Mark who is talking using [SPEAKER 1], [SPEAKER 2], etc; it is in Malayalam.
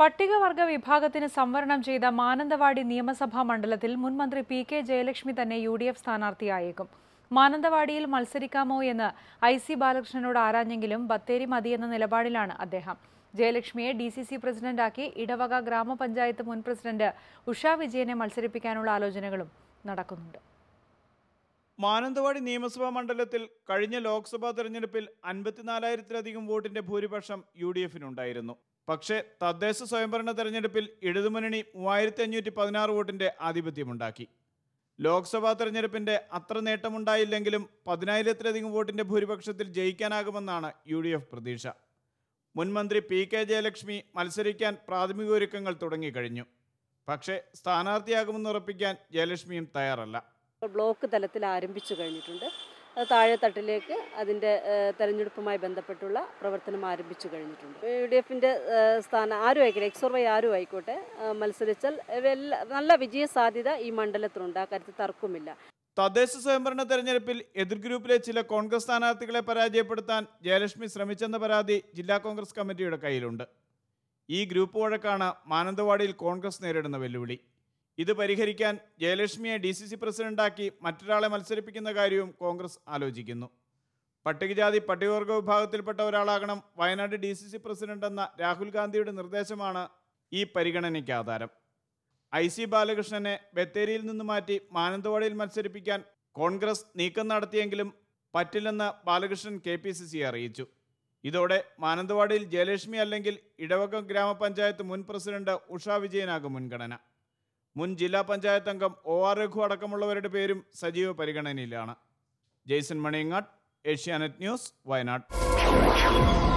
[SPEAKER 1] പട്ടികവർഗ വിഭാഗത്തിന് സംവരണം ചെയ്ത മാനന്തവാടി നിയമസഭാ മണ്ഡലത്തിൽ മുൻമന്ത്രി പി കെ ജയലക്ഷ്മി തന്നെ യു ഡി എഫ് സ്ഥാനാർത്ഥിയായേക്കും മാനന്തവാടിയിൽ മത്സരിക്കാമോ എന്ന് ഐ സി ബാലകൃഷ്ണനോട് ആരാഞ്ഞെങ്കിലും ബത്തേരി എന്ന നിലപാടിലാണ് അദ്ദേഹം ജയലക്ഷ്മിയെ ഡി സി സി പ്രസിഡന്റാക്കി ഇടവക ഗ്രാമപഞ്ചായത്ത് മുൻ പ്രസിഡന്റ് ഉഷ വിജയനെ മത്സരിപ്പിക്കാനുള്ള ആലോചനകളും നടക്കുന്നുണ്ട്
[SPEAKER 2] മാനന്തവാടി നിയമസഭാ മണ്ഡലത്തിൽ കഴിഞ്ഞ ലോക്സഭാ തെരഞ്ഞെടുപ്പിൽ അൻപത്തിനാലായിരത്തിലധികം വോട്ടിന്റെ ഭൂരിപക്ഷം യു ഡി എഫിനുണ്ടായിരുന്നു പക്ഷേ തദ്ദേശ സ്വയംഭരണ തെരഞ്ഞെടുപ്പിൽ ഇടതുമുന്നണി മൂവായിരത്തി അഞ്ഞൂറ്റി പതിനാറ് വോട്ടിൻ്റെ ആധിപത്യമുണ്ടാക്കി ലോക്സഭാ തെരഞ്ഞെടുപ്പിൻ്റെ അത്ര നേട്ടമുണ്ടായില്ലെങ്കിലും പതിനായിരത്തിലധികം വോട്ടിൻ്റെ ഭൂരിപക്ഷത്തിൽ ജയിക്കാനാകുമെന്നാണ് യു ഡി എഫ് പ്രതീക്ഷ മുൻമന്ത്രി പി കെ ജയലക്ഷ്മി മത്സരിക്കാൻ പ്രാഥമിക ഒരുക്കങ്ങൾ തുടങ്ങിക്കഴിഞ്ഞു പക്ഷേ സ്ഥാനാർത്ഥിയാകുമെന്ന് ഉറപ്പിക്കാൻ ജയലക്ഷ്മിയും തയ്യാറല്ല
[SPEAKER 3] ബ്ലോക്ക് തലത്തിൽ ആരംഭിച്ചു കഴിഞ്ഞിട്ടുണ്ട് താഴെത്തട്ടിലേക്ക് അതിൻ്റെ തെരഞ്ഞെടുപ്പുമായി ബന്ധപ്പെട്ടുള്ള പ്രവർത്തനം ആരംഭിച്ചു കഴിഞ്ഞിട്ടുണ്ട് യു ഡി എഫിൻ്റെ സ്ഥാനം ആരും ആയിക്കോട്ടെ എക്സ് ഓർ വൈ ആരും ആയിക്കോട്ടെ മത്സരിച്ചാൽ നല്ല വിജയ സാധ്യത ഈ മണ്ഡലത്തിനുണ്ട് ആ കാര്യത്തിൽ തർക്കമില്ല
[SPEAKER 2] തദ്ദേശ സ്വയംഭരണ തെരഞ്ഞെടുപ്പിൽ ഗ്രൂപ്പിലെ ചില കോൺഗ്രസ് സ്ഥാനാർത്ഥികളെ പരാജയപ്പെടുത്താൻ ജയലക്ഷ്മി ശ്രമിച്ചെന്ന പരാതി ജില്ലാ കോൺഗ്രസ് കമ്മിറ്റിയുടെ കയ്യിലുണ്ട് ഈ ഗ്രൂപ്പ് വഴക്കാണ് മാനന്തവാടിയിൽ കോൺഗ്രസ് നേരിടുന്ന വെല്ലുവിളി ഇത് പരിഹരിക്കാൻ ജയലക്ഷ്മിയെ ഡി സി സി പ്രസിഡന്റാക്കി മറ്റൊരാളെ മത്സരിപ്പിക്കുന്ന കാര്യവും കോൺഗ്രസ് ആലോചിക്കുന്നു പട്ടികജാതി പട്ടികവർഗ വിഭാഗത്തിൽപ്പെട്ട ഒരാളാകണം Wayanad D C C president എന്ന രാഹുൽ ഗാന്ധിയുടെ നിർദ്ദേശമാണ് ഈ പരിഗണനയ്ക്ക് ആധാരം ഐ സി ബാലകൃഷ്ണനെ ബത്തേരിയിൽ നിന്ന് മാറ്റി മാനന്തവാടിയിൽ മത്സരിപ്പിക്കാൻ കോൺഗ്രസ് നീക്കം നടത്തിയെങ്കിലും പറ്റില്ലെന്ന് Balakrishnan K P C C അറിയിച്ചു ഇതോടെ മാനന്തവാടിയിൽ ജയലക്ഷ്മി അല്ലെങ്കിൽ ഇടവകം ഗ്രാമപഞ്ചായത്ത് മുൻ പ്രസിഡന്റ് ഉഷാ വിജയനാകും മുൻഗണന മുൻ ജില്ലാ പഞ്ചായത്ത് അംഗം ഒ ആർ രഘു അടക്കമുള്ളവരുടെ പേരും സജീവ പരിഗണനയിലാണ് ജെയ്സൺ മണിങ്ങാട്ട് ഏഷ്യാനെറ്റ് ന്യൂസ് വയനാട്